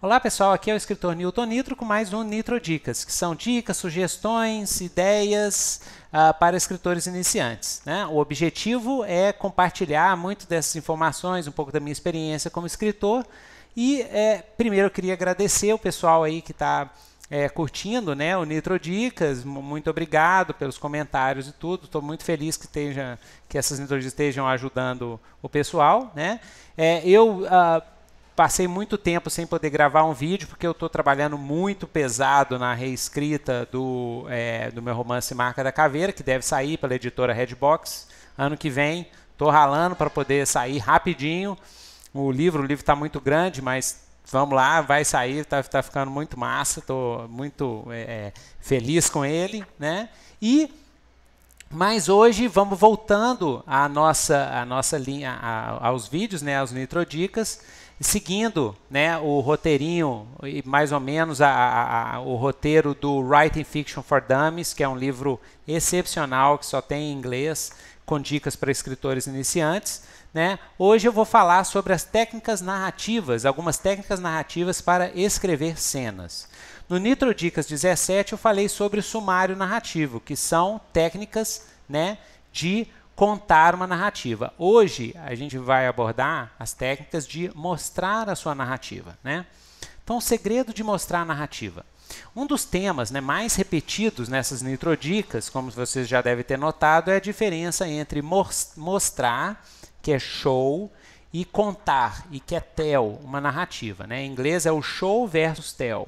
Olá pessoal, aqui é o escritor Newton Nitro com mais um Nitro Dicas, que são dicas, sugestões, ideias uh, para escritores iniciantes. Né? O objetivo é compartilhar muito dessas informações, um pouco da minha experiência como escritor. E é, primeiro eu queria agradecer o pessoal aí que está é, curtindo né, o Nitro Dicas. Muito obrigado pelos comentários e tudo. Estou muito feliz que, esteja, que essas Nitro Dicas estejam ajudando o pessoal. Né? É, eu. Uh, Passei muito tempo sem poder gravar um vídeo, porque eu estou trabalhando muito pesado na reescrita do, é, do meu romance Marca da Caveira, que deve sair pela editora Redbox ano que vem. Estou ralando para poder sair rapidinho. O livro, o livro está muito grande, mas vamos lá, vai sair, está tá ficando muito massa, estou muito é, é, feliz com ele. Né? E mas hoje vamos voltando à nossa, à nossa linha, a, aos vídeos, né, aos nitrodicas, seguindo né, o roteirinho e mais ou menos a, a, a, o roteiro do Writing Fiction for Dummies, que é um livro excepcional que só tem em inglês, com dicas para escritores iniciantes. Né? Hoje eu vou falar sobre as técnicas narrativas, algumas técnicas narrativas para escrever cenas. No Nitro Dicas 17 eu falei sobre o sumário narrativo, que são técnicas né, de contar uma narrativa. Hoje a gente vai abordar as técnicas de mostrar a sua narrativa, né? Então, o segredo de mostrar a narrativa. Um dos temas né, mais repetidos nessas nitrodicas, como vocês já devem ter notado, é a diferença entre mostrar, que é show, e contar, e que é tell, uma narrativa. Né? Em inglês é o show versus tell.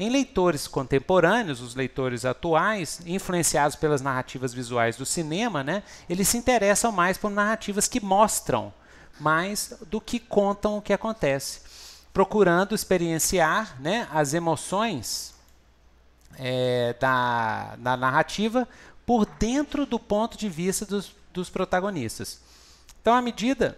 Em leitores contemporâneos, os leitores atuais, influenciados pelas narrativas visuais do cinema, né, eles se interessam mais por narrativas que mostram mais do que contam o que acontece, procurando experienciar né, as emoções é, da, da narrativa por dentro do ponto de vista dos, dos protagonistas. Então, à medida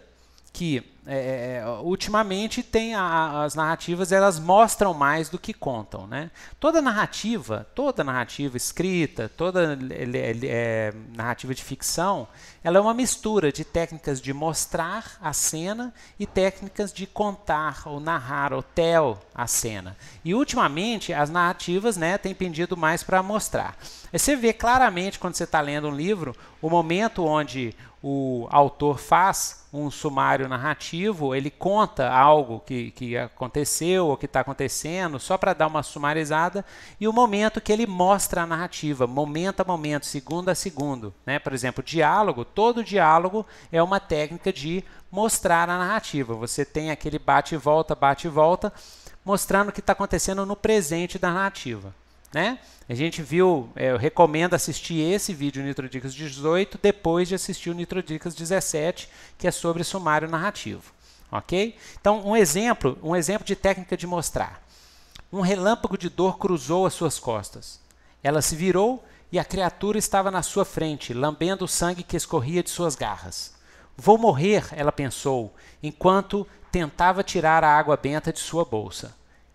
que é, é, é, ultimamente tem a, as narrativas elas mostram mais do que contam né toda narrativa toda narrativa escrita toda é, narrativa de ficção ela é uma mistura de técnicas de mostrar a cena e técnicas de contar ou narrar ou tell a cena e ultimamente as narrativas né têm pendido mais para mostrar Aí você vê claramente quando você está lendo um livro o momento onde o autor faz um sumário narrativo, ele conta algo que, que aconteceu ou que está acontecendo, só para dar uma sumarizada, e o momento que ele mostra a narrativa, momento a momento, segundo a segundo. Né? Por exemplo, diálogo, todo diálogo é uma técnica de mostrar a narrativa. Você tem aquele bate e volta, bate e volta, mostrando o que está acontecendo no presente da narrativa. Né? A gente viu, é, eu recomendo assistir esse vídeo Nitrodicas 18 depois de assistir o Nitrodicas 17, que é sobre sumário narrativo, ok? Então, um exemplo, um exemplo de técnica de mostrar. Um relâmpago de dor cruzou as suas costas. Ela se virou e a criatura estava na sua frente, lambendo o sangue que escorria de suas garras. Vou morrer, ela pensou, enquanto tentava tirar a água benta de sua bolsa.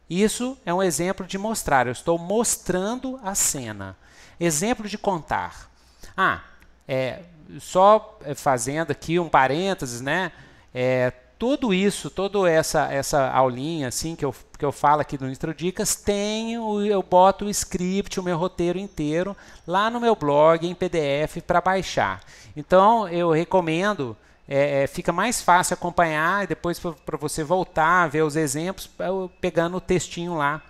Isso é um exemplo de mostrar. Eu estou mostrando a cena. Exemplo de contar. Ah, é, só é, fazendo aqui um parênteses, né? É, tudo isso, toda essa, essa aulinha assim que eu, que eu falo aqui no Introdicas, tem eu boto o script, o meu roteiro inteiro lá no meu blog em PDF para baixar. Então eu recomendo é, é, fica mais fácil acompanhar e depois para você voltar, ver os exemplos, é pegando o textinho lá,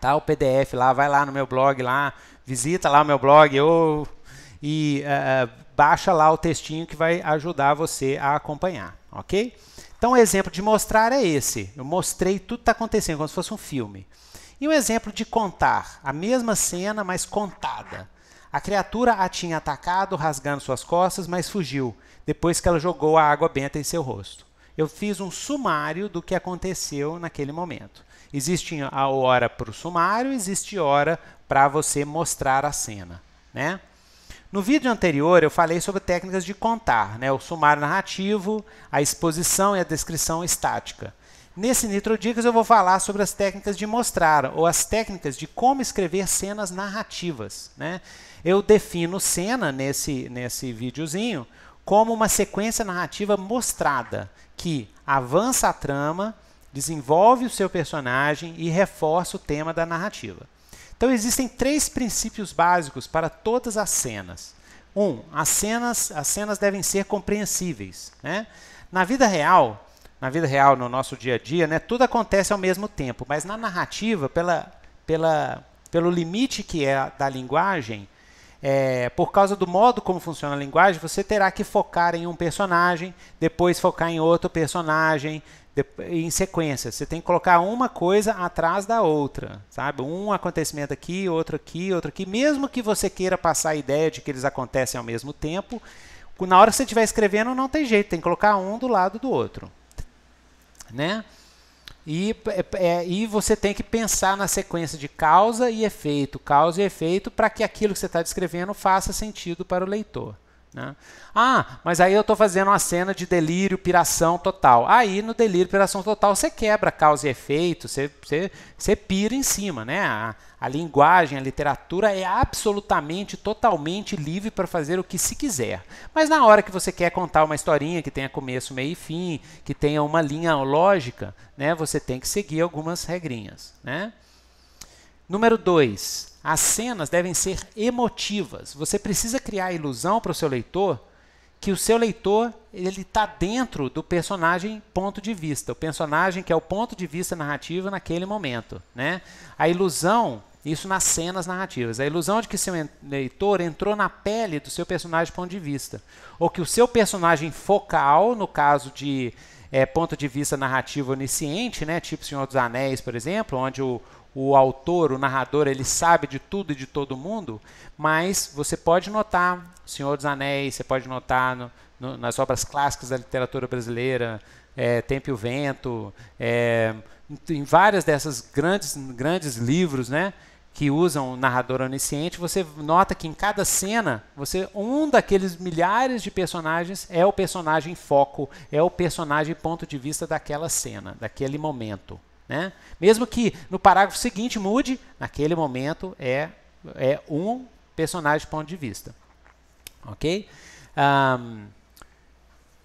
tá? O PDF lá, vai lá no meu blog lá, visita lá o meu blog ou e é, baixa lá o textinho que vai ajudar você a acompanhar, ok? Então, o exemplo de mostrar é esse. Eu mostrei tudo está acontecendo, como se fosse um filme. E o exemplo de contar, a mesma cena, mas contada. A criatura a tinha atacado, rasgando suas costas, mas fugiu, depois que ela jogou a água benta em seu rosto. Eu fiz um sumário do que aconteceu naquele momento. Existe a hora para o sumário, existe hora para você mostrar a cena. Né? No vídeo anterior, eu falei sobre técnicas de contar, né? o sumário narrativo, a exposição e a descrição estática. Nesse Dicas eu vou falar sobre as técnicas de mostrar, ou as técnicas de como escrever cenas narrativas. Né? eu defino cena nesse, nesse videozinho como uma sequência narrativa mostrada que avança a trama, desenvolve o seu personagem e reforça o tema da narrativa. Então existem três princípios básicos para todas as cenas. Um, as cenas, as cenas devem ser compreensíveis. Né? Na vida real, na vida real, no nosso dia a dia, né, tudo acontece ao mesmo tempo, mas na narrativa, pela, pela, pelo limite que é da linguagem, é, por causa do modo como funciona a linguagem, você terá que focar em um personagem, depois focar em outro personagem, de, em sequência. Você tem que colocar uma coisa atrás da outra, sabe? Um acontecimento aqui, outro aqui, outro aqui. Mesmo que você queira passar a ideia de que eles acontecem ao mesmo tempo, na hora que você estiver escrevendo, não tem jeito, tem que colocar um do lado do outro, né? E, é, é, e você tem que pensar na sequência de causa e efeito, causa e efeito, para que aquilo que você está descrevendo faça sentido para o leitor. Né? Ah, mas aí eu estou fazendo uma cena de delírio, piração total. Aí no delírio, piração total, você quebra causa e efeito, você, você, você pira em cima. Né? A, a linguagem, a literatura é absolutamente, totalmente livre para fazer o que se quiser. Mas na hora que você quer contar uma historinha que tenha começo, meio e fim, que tenha uma linha lógica, né, você tem que seguir algumas regrinhas. Né? Número 2. As cenas devem ser emotivas. Você precisa criar a ilusão para o seu leitor que o seu leitor ele está dentro do personagem ponto de vista, o personagem que é o ponto de vista narrativo naquele momento, né? A ilusão isso nas cenas narrativas. A ilusão de que seu leitor entrou na pele do seu personagem ponto de vista. Ou que o seu personagem focal, no caso de é, ponto de vista narrativo onisciente, né, tipo Senhor dos Anéis, por exemplo, onde o, o autor, o narrador, ele sabe de tudo e de todo mundo, mas você pode notar Senhor dos Anéis, você pode notar no, no, nas obras clássicas da literatura brasileira, é, Tempo e o Vento, é, em várias dessas grandes, grandes livros, né? que usam o narrador onisciente, você nota que em cada cena, você um daqueles milhares de personagens é o personagem foco, é o personagem ponto de vista daquela cena, daquele momento. Né? Mesmo que no parágrafo seguinte mude, naquele momento é, é um personagem de ponto de vista. Ok? Um,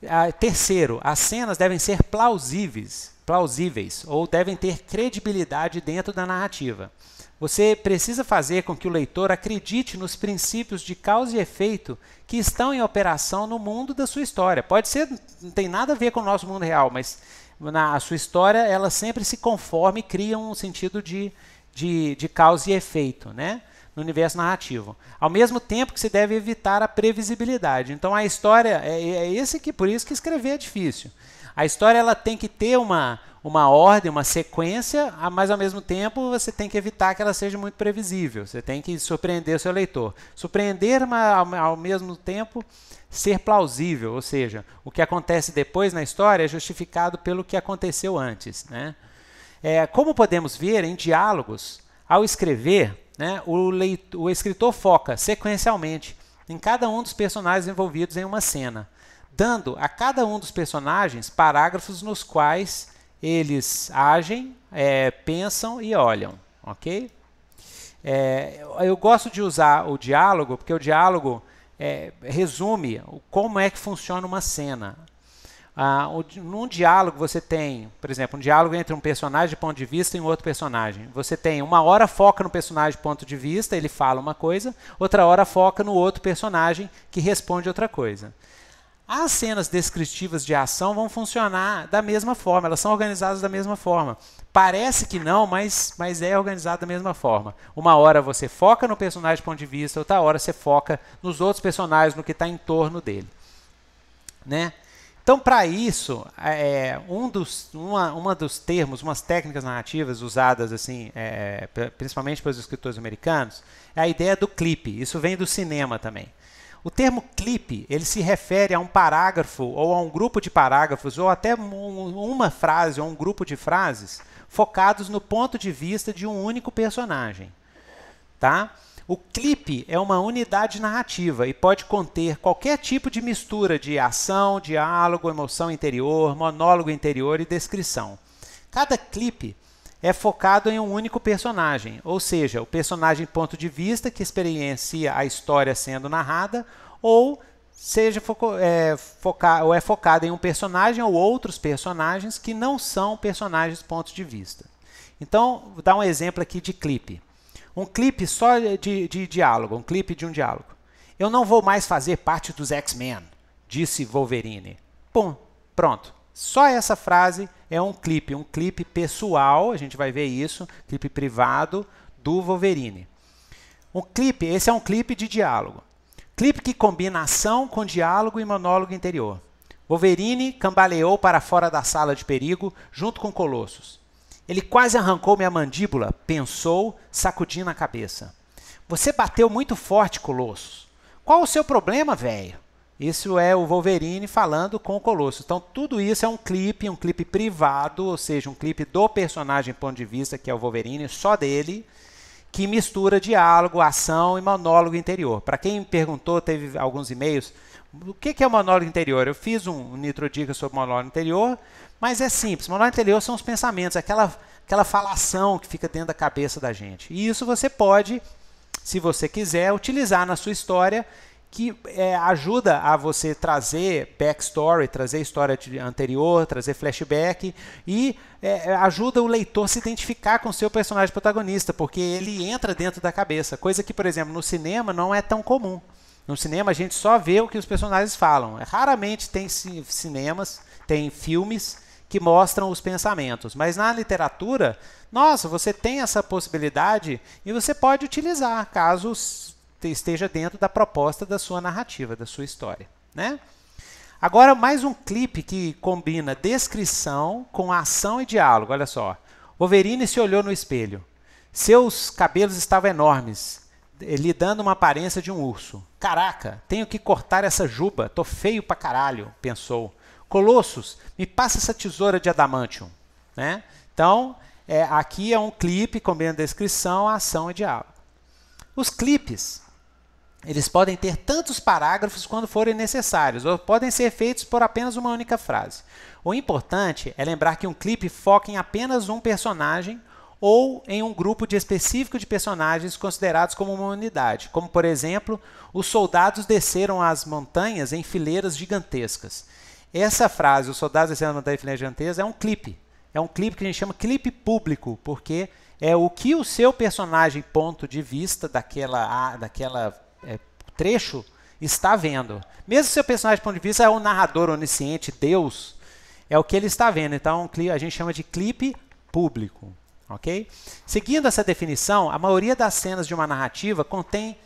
a, terceiro, as cenas devem ser plausíveis, plausíveis ou devem ter credibilidade dentro da narrativa. Você precisa fazer com que o leitor acredite nos princípios de causa e efeito que estão em operação no mundo da sua história. Pode ser, não tem nada a ver com o nosso mundo real, mas na sua história, elas sempre se conforma e cria um sentido de, de, de causa e efeito, né? no universo narrativo. Ao mesmo tempo que se deve evitar a previsibilidade. Então a história é, é esse que por isso que escrever é difícil. A história ela tem que ter uma uma ordem, uma sequência, mas ao mesmo tempo você tem que evitar que ela seja muito previsível. Você tem que surpreender o seu leitor. Surpreender, mas ao, ao mesmo tempo ser plausível, ou seja, o que acontece depois na história é justificado pelo que aconteceu antes. Né? É, como podemos ver em diálogos, ao escrever, né, o, o escritor foca sequencialmente em cada um dos personagens envolvidos em uma cena, dando a cada um dos personagens parágrafos nos quais eles agem, é, pensam e olham, ok? É, eu gosto de usar o diálogo, porque o diálogo é, resume como é que funciona uma cena. Ah, num diálogo você tem, por exemplo, um diálogo entre um personagem de ponto de vista e um outro personagem. Você tem uma hora foca no personagem de ponto de vista, ele fala uma coisa, outra hora foca no outro personagem que responde outra coisa. As cenas descritivas de ação vão funcionar da mesma forma, elas são organizadas da mesma forma. Parece que não, mas, mas é organizado da mesma forma. Uma hora você foca no personagem de ponto de vista, outra hora você foca nos outros personagens, no que está em torno dele. Né? Então, para isso, é, é, um dos, uma, uma dos termos, umas técnicas narrativas usadas assim, é, é, principalmente pelos escritores americanos, é a ideia do clipe. Isso vem do cinema também. O termo clipe, ele se refere a um parágrafo ou a um grupo de parágrafos ou até uma frase ou um grupo de frases focados no ponto de vista de um único personagem. Tá? O clipe é uma unidade narrativa e pode conter qualquer tipo de mistura de ação, diálogo, emoção interior, monólogo interior e descrição. Cada clipe é focado em um único personagem, ou seja, o personagem ponto de vista que experiencia a história sendo narrada, ou seja foco, é, foca, ou é focado em um personagem ou outros personagens que não são personagens ponto de vista. Então, vou dar um exemplo aqui de clipe. Um clipe só de, de diálogo, um clipe de um diálogo. Eu não vou mais fazer parte dos X-Men, disse Wolverine. Pum, pronto. Só essa frase é um clipe, um clipe pessoal, a gente vai ver isso, clipe privado do Wolverine. Um clipe, esse é um clipe de diálogo. Clipe que combina ação com diálogo e monólogo interior. Wolverine cambaleou para fora da sala de perigo, junto com Colossus. Ele quase arrancou minha mandíbula, pensou, sacudindo a cabeça. Você bateu muito forte, Colossus. Qual o seu problema, velho? Isso é o Wolverine falando com o Colosso. Então, tudo isso é um clipe, um clipe privado, ou seja, um clipe do personagem ponto de vista, que é o Wolverine, só dele, que mistura diálogo, ação e monólogo interior. Para quem perguntou, teve alguns e-mails, o que é o monólogo interior? Eu fiz um nitrodica sobre monólogo interior, mas é simples. Monólogo interior são os pensamentos, aquela, aquela falação que fica dentro da cabeça da gente. E isso você pode, se você quiser, utilizar na sua história que é, ajuda a você trazer backstory, trazer história anterior, trazer flashback e é, ajuda o leitor se identificar com o seu personagem protagonista, porque ele entra dentro da cabeça, coisa que, por exemplo, no cinema não é tão comum. No cinema a gente só vê o que os personagens falam. Raramente tem cinemas, tem filmes que mostram os pensamentos. Mas na literatura, nossa, você tem essa possibilidade e você pode utilizar casos esteja dentro da proposta da sua narrativa, da sua história. Né? Agora, mais um clipe que combina descrição com ação e diálogo. Olha só. Wolverine se olhou no espelho. Seus cabelos estavam enormes, eh, lhe dando uma aparência de um urso. Caraca, tenho que cortar essa juba, tô feio pra caralho, pensou. Colossus, me passa essa tesoura de adamantium. Né? Então, é, aqui é um clipe combinando descrição, ação e diálogo. Os clipes eles podem ter tantos parágrafos quando forem necessários, ou podem ser feitos por apenas uma única frase. O importante é lembrar que um clipe foca em apenas um personagem ou em um grupo de específico de personagens considerados como uma unidade, como por exemplo, os soldados desceram as montanhas em fileiras gigantescas. Essa frase, os soldados desceram as montanhas em fileiras gigantescas, é um clipe. É um clipe que a gente chama clipe público, porque é o que o seu personagem ponto de vista daquela, daquela é, trecho está vendo. Mesmo seu personagem, do ponto de vista, é o narrador onisciente, Deus, é o que ele está vendo. Então, a gente chama de clipe público. ok? Seguindo essa definição, a maioria das cenas de uma narrativa contém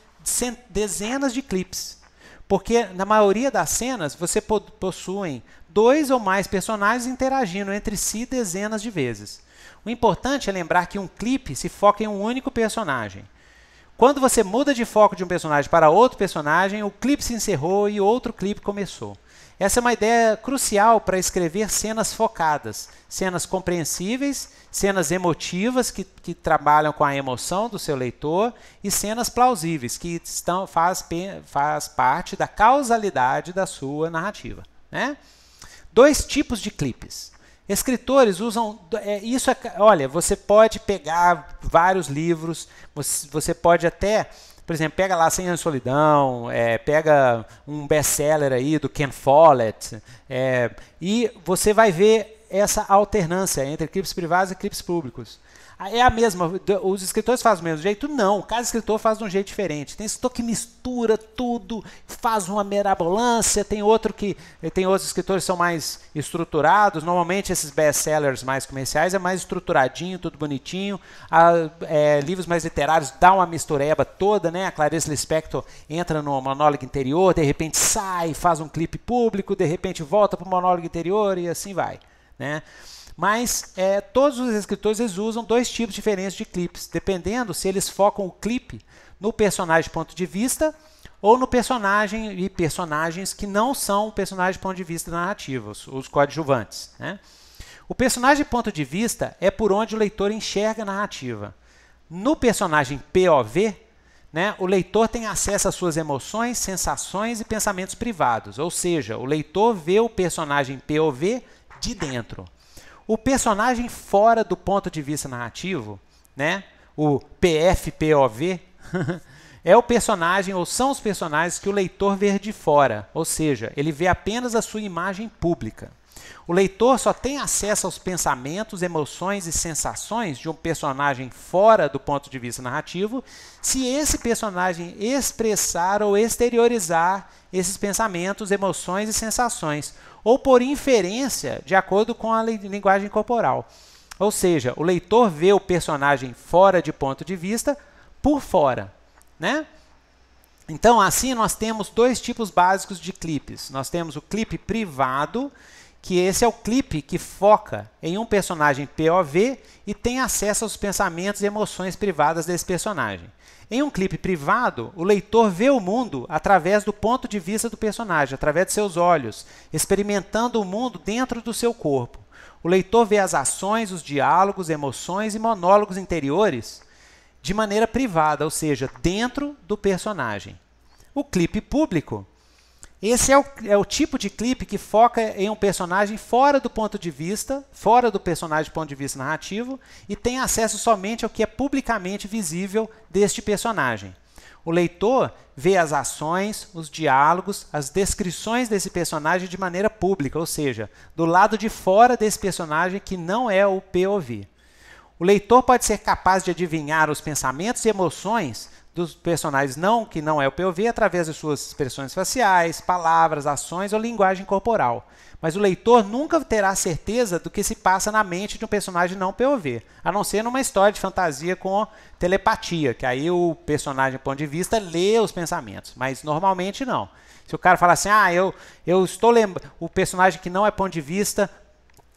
dezenas de clipes. Porque na maioria das cenas você possui dois ou mais personagens interagindo entre si dezenas de vezes. O importante é lembrar que um clipe se foca em um único personagem. Quando você muda de foco de um personagem para outro personagem, o clipe se encerrou e outro clipe começou. Essa é uma ideia crucial para escrever cenas focadas, cenas compreensíveis, cenas emotivas que, que trabalham com a emoção do seu leitor e cenas plausíveis que estão faz, faz parte da causalidade da sua narrativa. Né? Dois tipos de clipes. Escritores usam. É, isso é, olha, você pode pegar vários livros, você, você pode até. Por exemplo, pega lá Sem anos Solidão, é, pega um best-seller aí do Ken Follett, é, e você vai ver essa alternância entre clipes privados e clipes públicos. Ah, é a mesma, os escritores fazem do mesmo jeito? Não, cada escritor faz de um jeito diferente. Tem escritor que mistura tudo, faz uma mirabolância, tem outro que tem outros escritores que são mais estruturados. Normalmente esses best-sellers mais comerciais é mais estruturadinho, tudo bonitinho. A, ah, é, livros mais literários dá uma mistureba toda, né? A Clarice Lispector entra no monólogo interior, de repente sai, faz um clipe público, de repente volta para o monólogo interior e assim vai. Né? Mas é, todos os escritores eles usam dois tipos diferentes de clipes, dependendo se eles focam o clipe no personagem de ponto de vista ou no personagem e personagens que não são personagens de ponto de vista narrativo, os coadjuvantes. Né? O personagem de ponto de vista é por onde o leitor enxerga a narrativa. No personagem POV, né, o leitor tem acesso às suas emoções, sensações e pensamentos privados, ou seja, o leitor vê o personagem POV de dentro. O personagem fora do ponto de vista narrativo, né? O PFPOV é o personagem ou são os personagens que o leitor vê de fora, ou seja, ele vê apenas a sua imagem pública. O leitor só tem acesso aos pensamentos, emoções e sensações de um personagem fora do ponto de vista narrativo se esse personagem expressar ou exteriorizar esses pensamentos, emoções e sensações, ou por inferência, de acordo com a linguagem corporal. Ou seja, o leitor vê o personagem fora de ponto de vista, por fora, né? Então, assim, nós temos dois tipos básicos de clipes. Nós temos o clipe privado, que esse é o clipe que foca em um personagem POV e tem acesso aos pensamentos e emoções privadas desse personagem. Em um clipe privado, o leitor vê o mundo através do ponto de vista do personagem, através de seus olhos, experimentando o mundo dentro do seu corpo. O leitor vê as ações, os diálogos, emoções e monólogos interiores de maneira privada, ou seja, dentro do personagem. O clipe público esse é o, é o tipo de clipe que foca em um personagem fora do ponto de vista, fora do personagem do ponto de vista narrativo, e tem acesso somente ao que é publicamente visível deste personagem. O leitor vê as ações, os diálogos, as descrições desse personagem de maneira pública, ou seja, do lado de fora desse personagem que não é o POV. O leitor pode ser capaz de adivinhar os pensamentos e emoções dos personagens não que não é o POV através de suas expressões faciais, palavras, ações ou linguagem corporal. Mas o leitor nunca terá certeza do que se passa na mente de um personagem não POV, a não ser numa história de fantasia com telepatia, que aí o personagem, do ponto de vista, lê os pensamentos. Mas normalmente não. Se o cara falar assim, ah, eu, eu estou lembrando. O personagem que não é ponto de vista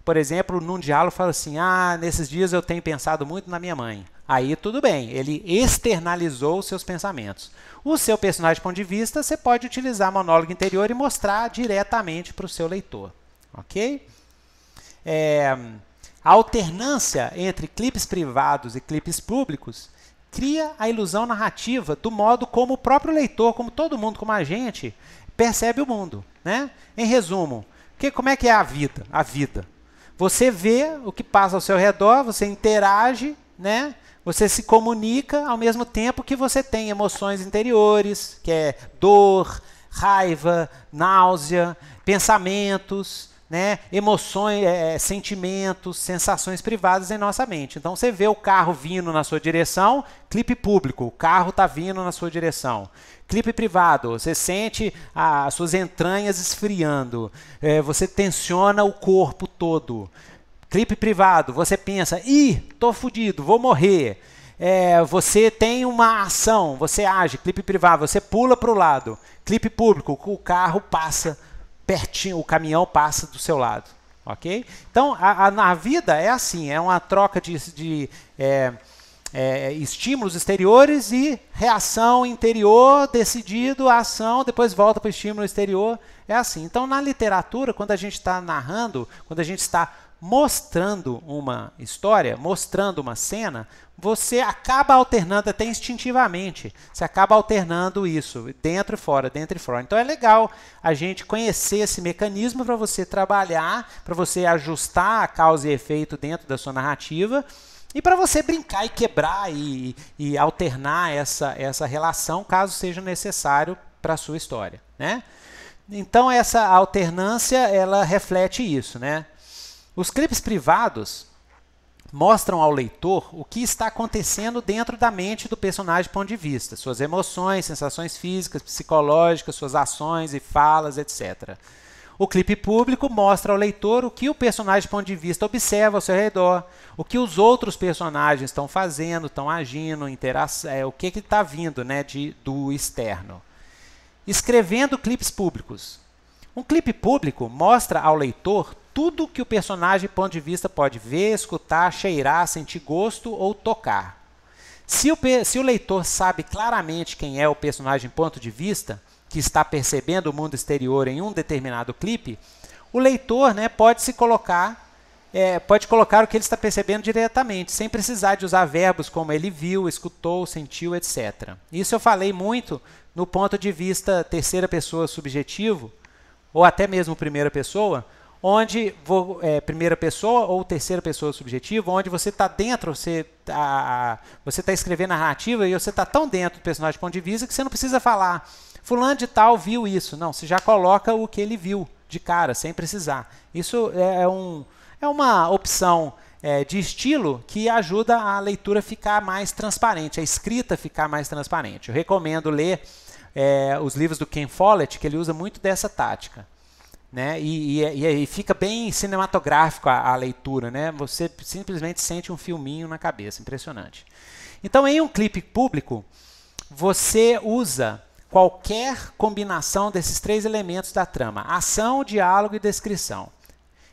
por exemplo, num diálogo fala assim: "Ah, nesses dias eu tenho pensado muito na minha mãe". Aí tudo bem, ele externalizou os seus pensamentos. O seu personagem de ponto de vista, você pode utilizar monólogo interior e mostrar diretamente para o seu leitor. Ok? É, a alternância entre clipes privados e clipes públicos cria a ilusão narrativa do modo como o próprio leitor, como todo mundo, como a gente, percebe o mundo. Né? Em resumo, que, como é que é a vida? A vida. Você vê o que passa ao seu redor, você interage, né? Você se comunica ao mesmo tempo que você tem emoções interiores, que é dor, raiva, náusea, pensamentos, né? emoções, é, é sentimentos, sensações privadas em nossa mente. Então você vê o carro vindo na sua direção, clipe público, o carro está vindo na sua direção. Clipe privado, você sente as suas entranhas esfriando, é, você tensiona o corpo todo. Clipe privado, você pensa, ih, tô fudido, vou morrer. É, você tem uma ação, você age, clipe privado, você pula para o lado. Clipe público, o carro passa pertinho, o caminhão passa do seu lado. Ok? Então, a, a na vida é assim, é uma troca de, de é, é, estímulos exteriores e reação interior, decidido, ação, depois volta para o estímulo exterior. É assim. Então, na literatura, quando a gente está narrando, quando a gente está mostrando uma história, mostrando uma cena, você acaba alternando até instintivamente. Você acaba alternando isso, dentro e fora, dentro e fora. Então é legal a gente conhecer esse mecanismo para você trabalhar, para você ajustar a causa e efeito dentro da sua narrativa. E para você brincar e quebrar e, e alternar essa, essa relação, caso seja necessário para a sua história. Né? Então essa alternância ela reflete isso, né? Os clipes privados mostram ao leitor o que está acontecendo dentro da mente do personagem do ponto de vista, suas emoções, sensações físicas, psicológicas, suas ações e falas, etc. O clipe público mostra ao leitor o que o personagem do ponto de vista observa ao seu redor, o que os outros personagens estão fazendo, estão agindo, é, o que está vindo né, de, do externo. Escrevendo clipes públicos. Um clipe público mostra ao leitor tudo que o personagem, ponto de vista, pode ver, escutar, cheirar, sentir gosto ou tocar. Se o, se o leitor sabe claramente quem é o personagem, ponto de vista, que está percebendo o mundo exterior em um determinado clipe, o leitor né, pode se colocar é, pode colocar o que ele está percebendo diretamente, sem precisar de usar verbos como ele viu, escutou, sentiu, etc. Isso eu falei muito no ponto de vista terceira pessoa subjetivo, ou até mesmo primeira pessoa, onde vou, é, primeira pessoa ou terceira pessoa subjetiva, onde você está dentro, você está você tá escrevendo a narrativa e você está tão dentro do personagem de ponto de vista que você não precisa falar fulano de tal viu isso. Não, você já coloca o que ele viu de cara, sem precisar. Isso é, é, um, é uma opção é, de estilo que ajuda a leitura ficar mais transparente, a escrita ficar mais transparente. Eu recomendo ler é, os livros do Ken Follett, que ele usa muito dessa tática né? E, e, é, é, e, fica bem cinematográfico a, a, leitura, né? Você simplesmente sente um filminho na cabeça, impressionante. Então, em um clipe público, você usa qualquer combinação desses três elementos da trama: ação, diálogo e descrição.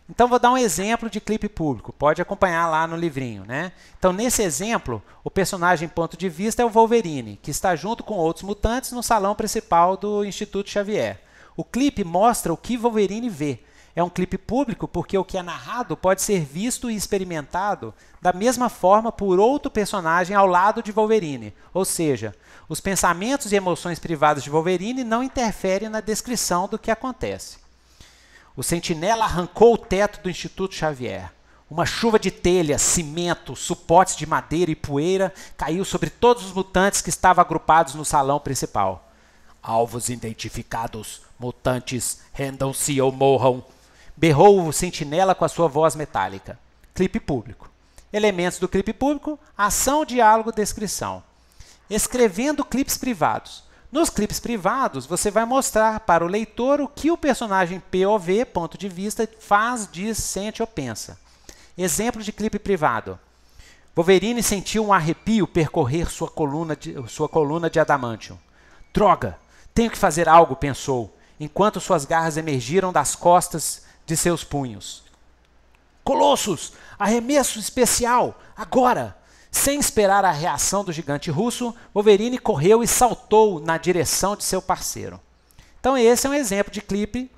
Então, vou dar um exemplo de clipe público. Pode acompanhar lá no livrinho, né? Então, nesse exemplo, o personagem ponto de vista é o Wolverine, que está junto com outros mutantes no salão principal do Instituto Xavier. O clipe mostra o que Wolverine vê. É um clipe público porque o que é narrado pode ser visto e experimentado da mesma forma por outro personagem ao lado de Wolverine. Ou seja, os pensamentos e emoções privados de Wolverine não interferem na descrição do que acontece. O sentinela arrancou o teto do Instituto Xavier. Uma chuva de telha, cimento, suportes de madeira e poeira caiu sobre todos os mutantes que estavam agrupados no salão principal. Alvos identificados, Mutantes, rendam-se ou morram! Berrou o sentinela com a sua voz metálica. Clipe público. Elementos do clipe público: ação, diálogo, descrição. Escrevendo clipes privados. Nos clipes privados, você vai mostrar para o leitor o que o personagem POV, ponto de vista, faz, diz, sente ou pensa. Exemplo de clipe privado. Wolverine sentiu um arrepio percorrer sua coluna de, sua coluna de adamantium. Droga! Tenho que fazer algo, pensou enquanto suas garras emergiram das costas de seus punhos. Colossus, arremesso especial, agora! Sem esperar a reação do gigante russo, Wolverine correu e saltou na direção de seu parceiro. Então esse é um exemplo de clipe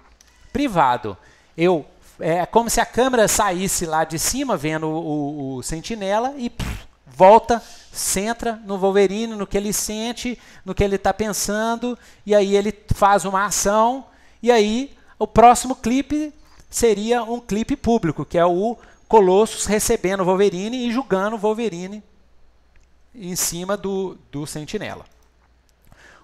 privado. Eu é, é como se a câmera saísse lá de cima vendo o, o, o sentinela e pff, volta centra no Wolverine, no que ele sente, no que ele está pensando, e aí ele faz uma ação, e aí o próximo clipe seria um clipe público, que é o Colossus recebendo o Wolverine e julgando o Wolverine em cima do, do Sentinela.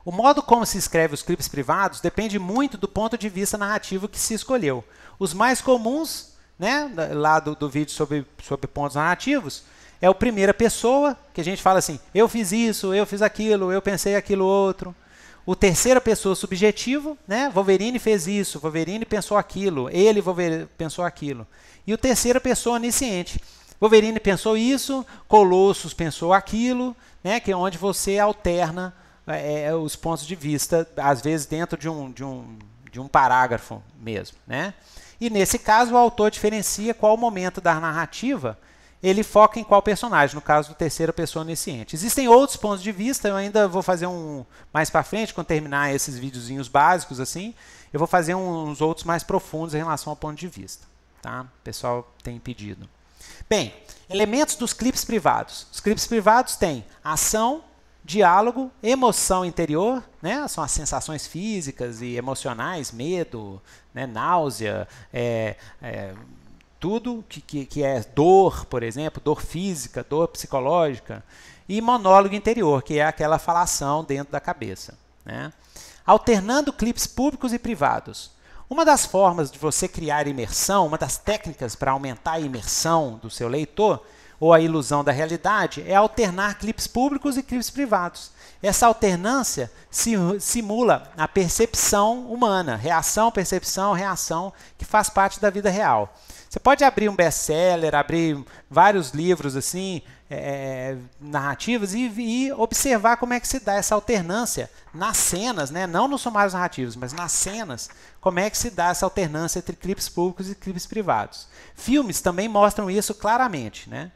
O modo como se escreve os clipes privados depende muito do ponto de vista narrativo que se escolheu. Os mais comuns, né, lá do, do vídeo sobre, sobre pontos narrativos, é o primeira pessoa, que a gente fala assim, eu fiz isso, eu fiz aquilo, eu pensei aquilo outro. O terceira pessoa subjetivo, né? Wolverine fez isso, Wolverine pensou aquilo, ele Wolverine, pensou aquilo. E o terceira pessoa onisciente. Wolverine pensou isso, Colossus pensou aquilo, né? Que é onde você alterna é, é, é os pontos de vista, às vezes dentro de um, de um, de um parágrafo mesmo, né? E nesse caso, o autor diferencia qual o momento da narrativa ele foca em qual personagem, no caso do terceira pessoa ente. Existem outros pontos de vista, eu ainda vou fazer um mais para frente, quando terminar esses videozinhos básicos assim, eu vou fazer uns outros mais profundos em relação ao ponto de vista, tá? O pessoal tem pedido. Bem, elementos dos clipes privados. Os clipes privados têm ação, diálogo, emoção interior, né? são as sensações físicas e emocionais, medo, né? náusea, é, é tudo que, que, que é dor, por exemplo, dor física, dor psicológica, e monólogo interior, que é aquela falação dentro da cabeça. Né? Alternando clipes públicos e privados. Uma das formas de você criar imersão, uma das técnicas para aumentar a imersão do seu leitor, ou a ilusão da realidade, é alternar clipes públicos e clipes privados. Essa alternância simula a percepção humana, reação, percepção, reação, que faz parte da vida real. Você pode abrir um best-seller, abrir vários livros assim, é, é e, e, observar como é que se dá essa alternância nas cenas, né? não nos sumários narrativos, mas nas cenas, como é que se dá essa alternância entre clipes públicos e clipes privados. Filmes também mostram isso claramente. Né?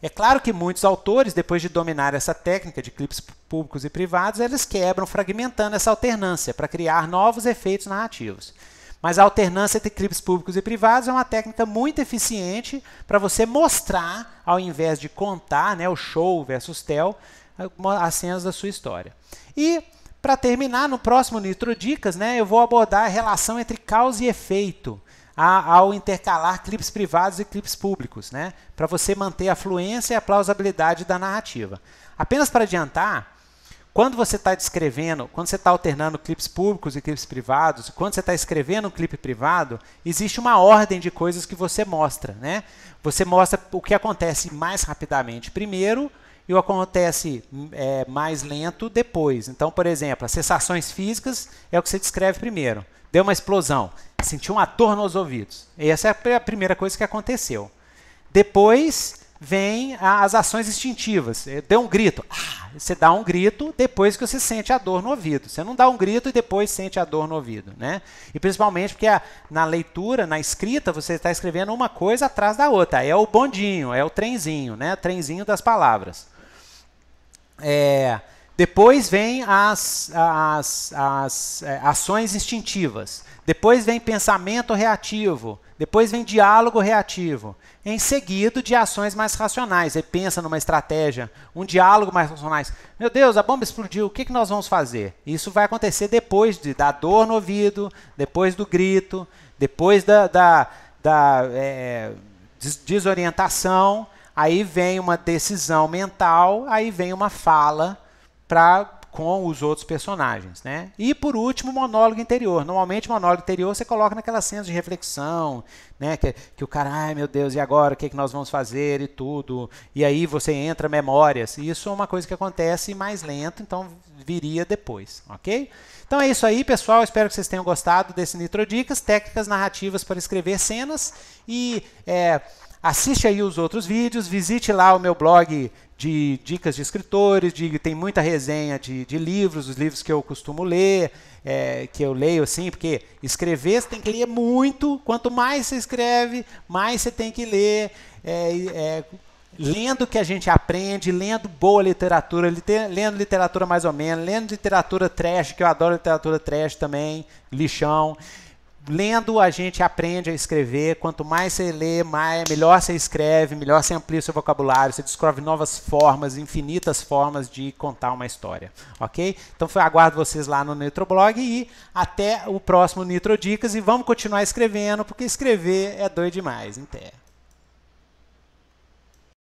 É claro que muitos autores, depois de dominar essa técnica de clipes públicos e privados, eles quebram fragmentando essa alternância para criar novos efeitos narrativos. Mas a alternância entre clipes públicos e privados é uma técnica muito eficiente para você mostrar, ao invés de contar, né, o show versus tel, as cenas da sua história. E para terminar, no próximo Nitro Dicas, né, eu vou abordar a relação entre causa e efeito a, ao intercalar clipes privados e clipes públicos, né, para você manter a fluência e a plausibilidade da narrativa. Apenas para adiantar, quando você está descrevendo, quando você está alternando clipes públicos e clipes privados, quando você está escrevendo um clipe privado, existe uma ordem de coisas que você mostra. Né? Você mostra o que acontece mais rapidamente primeiro e o que acontece é, mais lento depois. Então, por exemplo, as sensações físicas é o que você descreve primeiro. Deu uma explosão, sentiu uma dor nos ouvidos. Essa é a primeira coisa que aconteceu. Depois, vem as ações instintivas. Deu um grito. Ah, você dá um grito depois que você sente a dor no ouvido. Você não dá um grito e depois sente a dor no ouvido. Né? E principalmente porque a, na leitura, na escrita, você está escrevendo uma coisa atrás da outra. É o bondinho, é o trenzinho, né? o trenzinho das palavras. É, depois vem as, as, as é, ações instintivas. Depois vem pensamento reativo. Depois vem diálogo reativo. Em seguida, de ações mais racionais. Ele pensa numa estratégia, um diálogo mais racionais. Meu Deus, a bomba explodiu, o que, que nós vamos fazer? Isso vai acontecer depois de, da dor no ouvido, depois do grito, depois da, da, da é, desorientação. Aí vem uma decisão mental, aí vem uma fala com os outros personagens. Né? E por último, monólogo interior. Normalmente, monólogo interior você coloca naquela cena de reflexão, né? que, que o cara, ai meu Deus, e agora? O que, é que nós vamos fazer e tudo. E aí você entra memórias. Isso é uma coisa que acontece mais lento, então viria depois. ok? Então é isso aí, pessoal. Espero que vocês tenham gostado desse Nitrodicas, técnicas narrativas para escrever cenas e é, assiste aí os outros vídeos, visite lá o meu blog de dicas de escritores, de, tem muita resenha de, de livros, os livros que eu costumo ler, é, que eu leio assim, porque escrever você tem que ler muito, quanto mais você escreve, mais você tem que ler. É, é, lendo que a gente aprende, lendo boa literatura, liter, lendo literatura mais ou menos, lendo literatura trash, que eu adoro literatura trash também, lixão lendo a gente aprende a escrever. Quanto mais você lê, mais, melhor você escreve, melhor você amplia o seu vocabulário, você descobre novas formas, infinitas formas de contar uma história. Ok? Então foi, aguardo vocês lá no Nitroblog e até o próximo Nitrodicas e vamos continuar escrevendo, porque escrever é doido demais, em